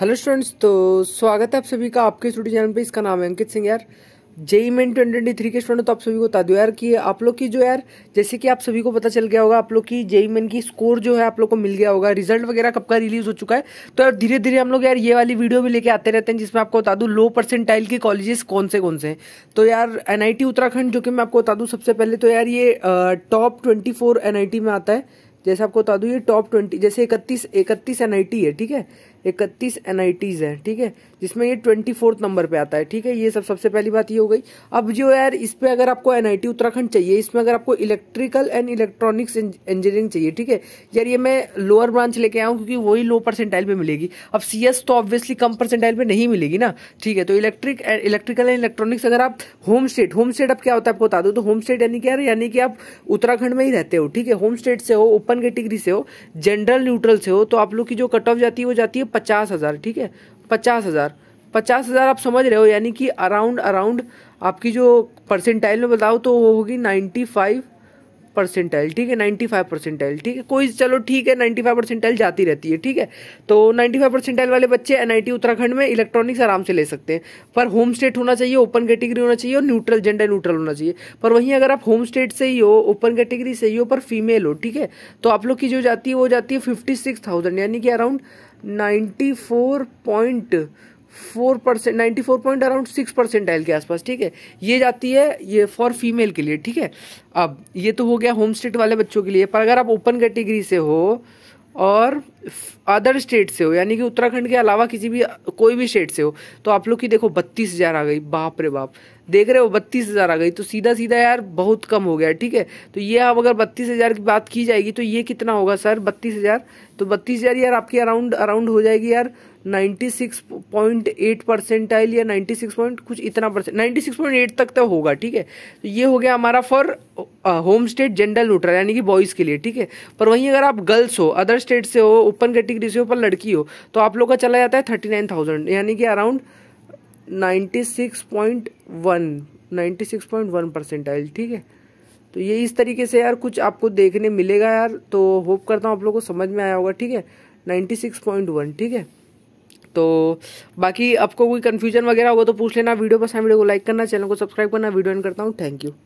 hello students तो स्वागत है आप सभी का आपके स्टूडियो चैनल पे इसका नाम है अंकित सिंह यार जेई मेन ट्वेंटी थ्री के स्टूडेंट तो आप सभी को बता दो यार कि आप लोग की जो यार जैसे कि आप सभी को पता चल गया होगा आप लोग की जेई मेन की स्कोर जो है आप लोग को मिल गया होगा रिजल्ट वगैरह कब का रिलीज हो चुका है तो यार धीरे धीरे हम लोग यार ये वाली वीडियो भी लेके आते रहते हैं जिसमें आपको बता दूँ लो परसेंटाइल के कॉलेजेस कौन से कौन से हैं तो यार एन उत्तराखंड जो कि मैं आपको बता दूँ सबसे पहले तो यार ये टॉप ट्वेंटी फोर में आता है जैसे आपको बता दूँ ये टॉप ट्वेंटी जैसे इकतीस इकतीस एन है ठीक है इकतीस एन हैं ठीक है जिसमें ये ट्वेंटी फोर्थ नंबर पे आता है ठीक है ये सब सबसे पहली बात ये हो गई अब जो यार इस पर अगर आपको एन उत्तराखंड चाहिए इसमें अगर आपको इलेक्ट्रिकल एंड इलेक्ट्रॉनिक्स इंजीनियरिंग चाहिए ठीक है यार ये मैं लोअर ब्रांच लेके आया हूँ क्योंकि वही लो परसेंटाइल पे मिलेगी अब सी तो ऑब्वियसली कम परसेंटाइल पे नहीं मिलेगी ना ठीक है तो इलेक्ट्रिक इलेक्ट्रिकल एंड इलेक्ट्रॉनिक्स अगर आप होम स्टेट होम स्टेट अब क्या होता है आपको बता दो तो होम स्टेट यानी क्या यानी कि आप उत्तराखंड में ही रहते हो ठीक है होम स्टेट से हो ओपन कैटेगरी से हो जनरल न्यूट्रल से हो तो आप लोग की जो कट ऑफ जाती है वो जाती है पचास हज़ार ठीक है पचास हज़ार पचास हज़ार आप समझ रहे हो यानी कि अराउंड अराउंड आपकी जो परसेंटाइल में बताओ तो वो होगी नाइन्टी फाइव परसेंटाइल ठीक है नाइन्टी फाइव परसेंटाइल ठीक है कोई चलो ठीक है नाइन्टी फाइव परसेंटाइल जाती रहती है ठीक है तो नाइन्टी फाइव परसेंटाइल वाले बच्चे एनआईटी उत्तराखंड में इलेक्ट्रॉनिक्स आराम से ले सकते हैं पर होम स्टेट होना चाहिए ओपन कैटेगरी होना चाहिए और न्यूट्रल जेंडर न्यूट्रल होना चाहिए पर वहीं अगर आप होम स्टेट से ही हो ओपन कैटेगरी से ही हो पर फीमेल हो ठीक है तो आप लोग की जो जाती है वो जाती है फिफ्टी सिक्स थाउजेंड यानी कि around ninety four point four percent ninety four point around six percentile के आसपास ठीक है ये जाती है ये फॉर फीमेल के लिए ठीक है अब ये तो हो गया होम स्टेट वाले बच्चों के लिए पर अगर आप ओपन कैटेगरी से हो और अदर स्टेट से हो यानी कि उत्तराखंड के अलावा किसी भी कोई भी स्टेट से हो तो आप लोग की देखो बत्तीस हज़ार आ गई बाप रे बाप देख रहे हो बत्तीस हज़ार आ गई तो सीधा सीधा यार बहुत कम हो गया ठीक है तो ये अब अगर बत्तीस हज़ार की बात की जाएगी तो ये कितना होगा सर बत्तीस हज़ार तो बत्तीस हज़ार यार आपकी अराउंड अराउंड हो जाएगी यार ninety six point eight percentile या नाइन्टी सिक्स पॉइंट कुछ इतना percent ninety six point eight तक तो होगा ठीक है तो ये हो गया हमारा for home state general neutral यानी कि बॉयज़ के लिए ठीक है पर वहीं अगर आप गर्ल्स हो अदर स्टेट से हो ओपन कैटेगरी से हो पर लड़की हो तो आप लोग का चला जाता है थर्टी नाइन थाउजेंड यानी कि अराउंड 96.1 परसेंटाइल ठीक है तो ये इस तरीके से यार कुछ आपको देखने मिलेगा यार तो होप करता हूँ आप लोगों को समझ में आया होगा ठीक है 96.1 ठीक है तो बाकी आपको कोई कन्फ्यूजन वगैरह होगा तो पूछ लेना वीडियो पसंद वीडियो को लाइक करना चैनल को सब्सक्राइब करना वीडियो एंड करता हूँ थैंक यू